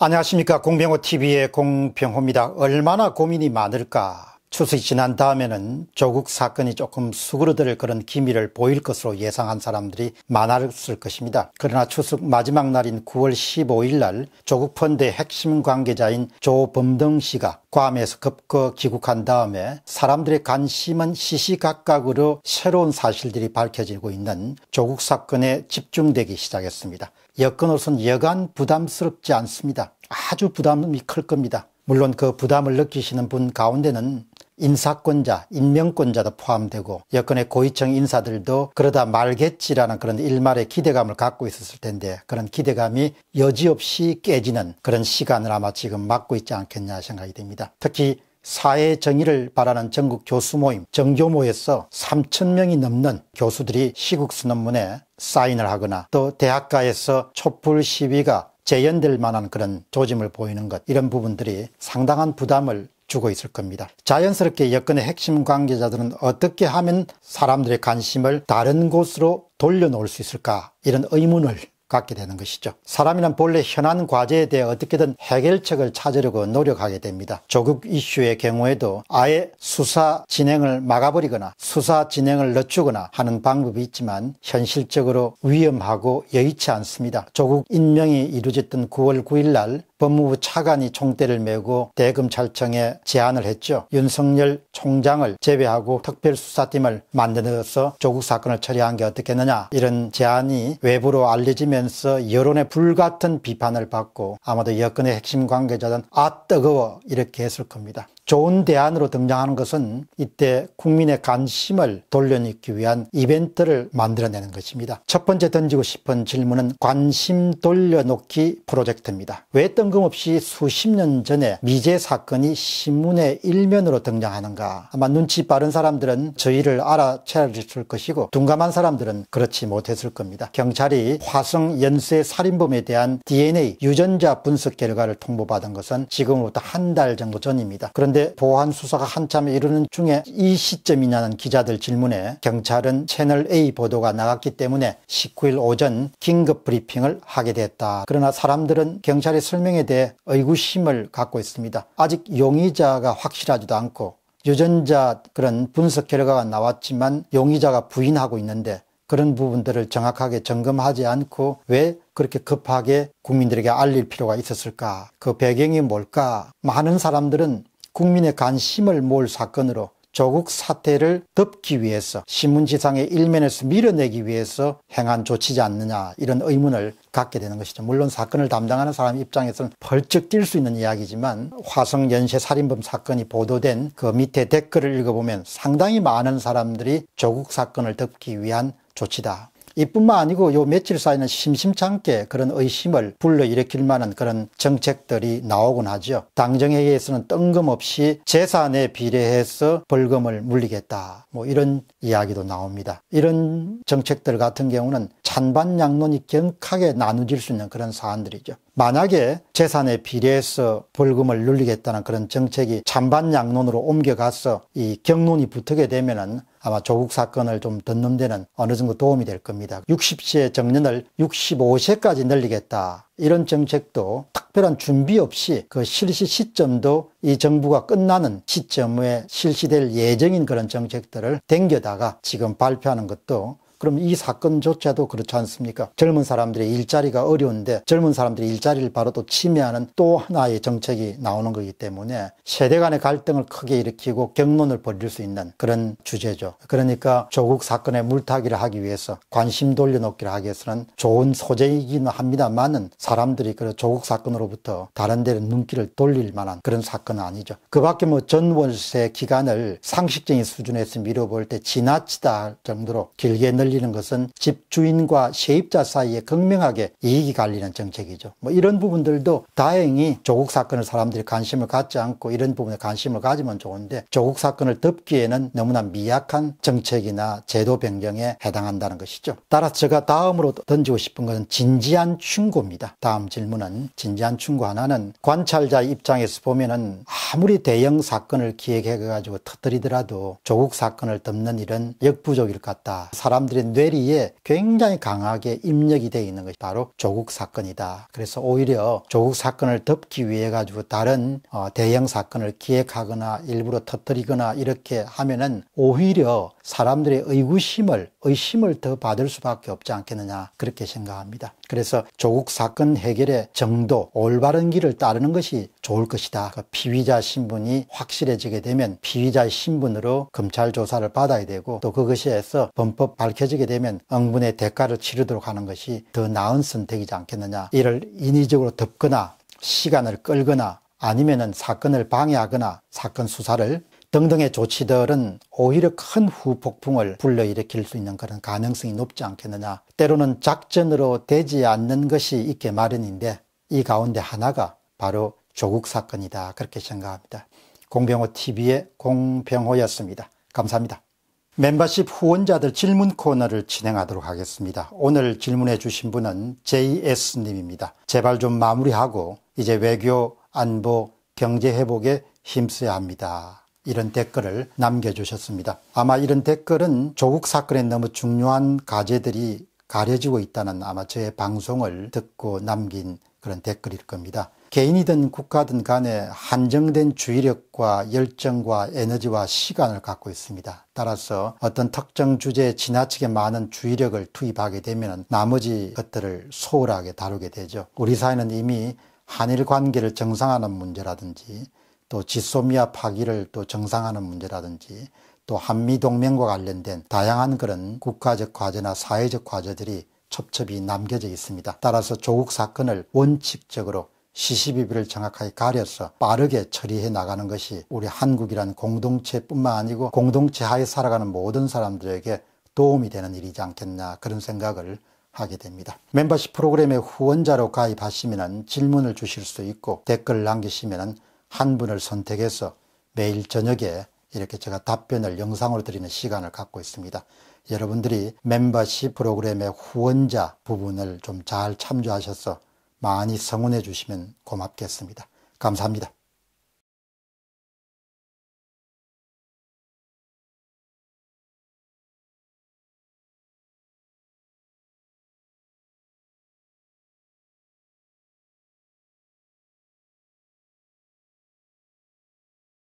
안녕하십니까 공병호 TV의 공병호입니다. 얼마나 고민이 많을까 추석이 지난 다음에는 조국 사건이 조금 수그러들 그런 기미를 보일 것으로 예상한 사람들이 많았을 것입니다. 그러나 추석 마지막 날인 9월 15일 날 조국 펀드의 핵심 관계자인 조범등 씨가 괌에서 급거 귀국한 다음에 사람들의 관심은 시시각각으로 새로운 사실들이 밝혀지고 있는 조국 사건에 집중되기 시작했습니다. 여건으로선 여간 부담스럽지 않습니다. 아주 부담이 클 겁니다. 물론 그 부담을 느끼시는 분 가운데는 인사권자, 인명권자도 포함되고 여건의 고위층 인사들도 그러다 말겠지라는 그런 일말의 기대감을 갖고 있었을 텐데 그런 기대감이 여지없이 깨지는 그런 시간을 아마 지금 맞고 있지 않겠냐 생각이 됩니다. 특히 사회 정의를 바라는 전국 교수 모임 정교모에서 3천 명이 넘는 교수들이 시국수 논문에 사인을 하거나 또 대학가에서 촛불 시위가 재연될 만한 그런 조짐을 보이는 것 이런 부분들이 상당한 부담을 주고 있을 겁니다. 자연스럽게 여건의 핵심 관계자들은 어떻게 하면 사람들의 관심을 다른 곳으로 돌려놓을 수 있을까 이런 의문을 갖게 되는 것이죠. 사람이란 본래 현안 과제에 대해 어떻게든 해결책을 찾으려고 노력하게 됩니다. 조국 이슈의 경우에도 아예 수사 진행을 막아버리거나 수사 진행을 늦추거나 하는 방법이 있지만 현실적으로 위험하고 여의치 않습니다. 조국 임명이 이루어졌던 9월 9일 날 법무부 차관이 총대를 메고 대검찰청에 제안을 했죠. 윤석열 총장을 제외하고 특별수사팀을 만들어서 조국 사건을 처리한 게 어떻겠느냐 이런 제안이 외부로 알려지면서 여론의 불같은 비판을 받고 아마도 여권의 핵심 관계자는 아 뜨거워 이렇게 했을 겁니다. 좋은 대안으로 등장하는 것은 이때 국민의 관심을 돌려놓기 위한 이벤트를 만들어내는 것입니다. 첫 번째 던지고 싶은 질문은 관심 돌려놓기 프로젝트입니다. 왜 뜬금없이 수십 년 전에 미제 사건이 신문의 일면으로 등장하는가? 아마 눈치 빠른 사람들은 저희를 알아차렸을 것이고 둔감한 사람들은 그렇지 못했을 겁니다. 경찰이 화성 연쇄 살인범에 대한 DNA 유전자 분석 결과를 통보받은 것은 지금부터한 달 정도 전입니다. 그런데 그런데 보안 수사가 한참 이르는 중에 이 시점이냐는 기자들 질문에 경찰은 채널A 보도가 나갔기 때문에 19일 오전 긴급 브리핑을 하게 됐다. 그러나 사람들은 경찰의 설명에 대해 의구심을 갖고 있습니다. 아직 용의자가 확실하지도 않고 유전자 그런 분석 결과가 나왔지만 용의자가 부인하고 있는데 그런 부분들을 정확하게 점검하지 않고 왜 그렇게 급하게 국민들에게 알릴 필요가 있었을까? 그 배경이 뭘까? 많은 사람들은 국민의 관심을 모을 사건으로 조국 사태를 덮기 위해서 신문지상의 일면에서 밀어내기 위해서 행한 조치지 않느냐 이런 의문을 갖게 되는 것이죠. 물론 사건을 담당하는 사람 입장에서는 벌쩍 뛸 수 있는 이야기지만 화성 연쇄 살인범 사건이 보도된 그 밑에 댓글을 읽어보면 상당히 많은 사람들이 조국 사건을 덮기 위한 조치다. 이뿐만 아니고 요 며칠 사이는 심심찮게 그런 의심을 불러일으킬 만한 그런 정책들이 나오곤 하죠. 당정회의에서는 뜬금없이 재산에 비례해서 벌금을 물리겠다. 뭐 이런 이야기도 나옵니다. 이런 정책들 같은 경우는 찬반양론이 경하게 나누질 수 있는 그런 사안들이죠. 만약에 재산에 비례해서 벌금을 늘리겠다는 그런 정책이 찬반양론으로 옮겨가서 이 경론이 붙게 되면은 아마 조국 사건을 좀 듣는 데는 어느 정도 도움이 될 겁니다. 60세 정년을 65세까지 늘리겠다. 이런 정책도 특별한 준비 없이 그 실시 시점도 이 정부가 끝나는 시점에 실시될 예정인 그런 정책들을 댕겨다가 지금 발표하는 것도 그럼 이 사건조차도 그렇지 않습니까? 젊은 사람들의 일자리가 어려운데 젊은 사람들의 일자리를 바로 또 침해하는 또 하나의 정책이 나오는 거기 때문에 세대 간의 갈등을 크게 일으키고 경론을 벌일 수 있는 그런 주제죠. 그러니까 조국 사건의 물타기를 하기 위해서 관심 돌려놓기를 하기 위해서는 좋은 소재이기는 합니다만은 사람들이 그 조국 사건으로부터 다른 데로 눈길을 돌릴 만한 그런 사건은 아니죠. 그 밖에 뭐 전월세 기간을 상식적인 수준에서 미뤄볼 때 지나치다 정도로 길게 늘리 갈리는 것은 집주인과 세입자 사이에 극명하게 이익이 갈리는 정책이죠. 뭐 이런 부분들도 다행히 조국 사건을 사람들이 관심을 갖지 않고 이런 부분에 관심을 가지면 좋은데 조국 사건을 덮기에는 너무나 미약한 정책이나 제도 변경에 해당한다는 것이죠. 따라서 제가 다음으로 던지고 싶은 것은 진지한 충고입니다. 다음 질문은 진지한 충고 하나는 관찰자 입장에서 보면은 아무리 대형 사건을 기획해가지고 터뜨리더라도 조국 사건을 덮는 일은 역부족일 것 같다. 사람들이 뇌리에 굉장히 강하게 입력이 되어 있는 것이 바로 조국 사건이다. 그래서 오히려 조국 사건을 덮기 위해 가지고 다른 어, 대형 사건을 기획하거나 일부러 터뜨리거나 이렇게 하면은 오히려 사람들의 의구심을 의심을 더 받을 수밖에 없지 않겠느냐 그렇게 생각합니다. 그래서 조국 사건 해결의 정도 올바른 길을 따르는 것이 좋을 것이다. 그 피의자 신분이 확실해지게 되면 피의자 신분으로 검찰 조사를 받아야 되고 또 그것에 해서 범법 밝혀지게 되면 응분의 대가를 치르도록 하는 것이 더 나은 선택이지 않겠느냐. 이를 인위적으로 덮거나 시간을 끌거나 아니면은 사건을 방해하거나 사건 수사를 등등의 조치들은 오히려 큰 후폭풍을 불러일으킬 수 있는 그런 가능성이 높지 않겠느냐. 때로는 작전으로 되지 않는 것이 있게 마련인데 이 가운데 하나가 바로 조국 사건이다 그렇게 생각합니다. 공병호TV의 공병호였습니다. 감사합니다. 멤버십 후원자들 질문 코너를 진행하도록 하겠습니다. 오늘 질문해 주신 분은 JS님입니다. 제발 좀 마무리하고 이제 외교, 안보, 경제 회복에 힘써야 합니다. 이런 댓글을 남겨주셨습니다. 아마 이런 댓글은 조국 사건에 너무 중요한 과제들이 가려지고 있다는 아마 저의 방송을 듣고 남긴 그런 댓글일 겁니다. 개인이든 국가든 간에 한정된 주의력과 열정과 에너지와 시간을 갖고 있습니다. 따라서 어떤 특정 주제에 지나치게 많은 주의력을 투입하게 되면 나머지 것들을 소홀하게 다루게 되죠. 우리 사회는 이미 한일 관계를 정상화하는 문제라든지 또 지소미아 파기를 또 정상화하는 문제라든지 또 한미동맹과 관련된 다양한 그런 국가적 과제나 사회적 과제들이 첩첩이 남겨져 있습니다. 따라서 조국 사건을 원칙적으로 시시비비를 정확하게 가려서 빠르게 처리해 나가는 것이 우리 한국이라는 공동체뿐만 아니고 공동체 하에 살아가는 모든 사람들에게 도움이 되는 일이지 않겠냐 그런 생각을 하게 됩니다. 멤버십 프로그램의 후원자로 가입하시면 질문을 주실 수 있고 댓글 남기시면 한 분을 선택해서 매일 저녁에 이렇게 제가 답변을 영상으로 드리는 시간을 갖고 있습니다. 여러분들이 멤버십 프로그램의 후원자 부분을 좀 잘 참조하셔서 많이 성원해 주시면 고맙겠습니다. 감사합니다.